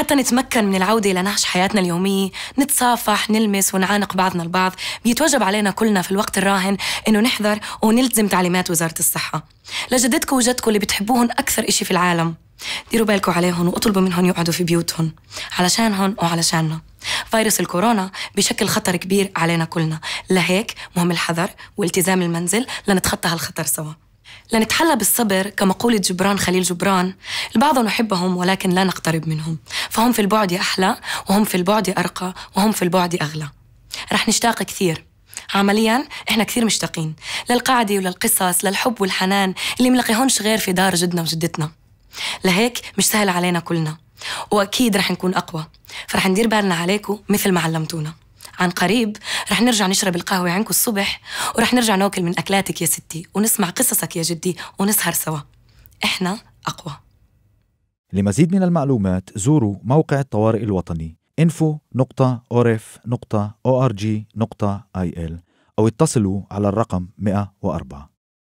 لحتى نتمكن من العودة إلى نهج حياتنا اليومية نتصافح نلمس ونعانق بعضنا البعض بيتوجب علينا كلنا في الوقت الراهن إنه نحذر ونلتزم تعليمات وزارة الصحة لجدتكم وجدكم اللي بتحبوهن أكثر إشي في العالم ديروا بالكم عليهم واطلبوا منهم يقعدوا في بيوتهم علشانهم وعلشاننا فيروس الكورونا بشكل خطر كبير علينا كلنا لهيك مهم الحذر والتزام المنزل لنتخطى هالخطر سوا لنتحلى بالصبر كمقولة جبران خليل جبران البعض نحبهم ولكن لا نقترب منهم فهم في البعد أحلى وهم في البعد أرقى وهم في البعد أغلى رح نشتاق كثير عمليا احنا كثير مشتاقين للقعدة وللقصص للحب والحنان اللي ملقيهونش غير في دار جدنا وجدتنا لهيك مش سهل علينا كلنا وأكيد رح نكون أقوى فرح ندير بالنا عليكم مثل ما علمتونا عن قريب رح نرجع نشرب القهوة عنكم الصبح ورح نرجع ناكل من أكلاتك يا ستي ونسمع قصصك يا جدي ونسهر سوا إحنا أقوى لمزيد من المعلومات زوروا موقع الطوارئ الوطني info.orf.org.il أو اتصلوا على الرقم 104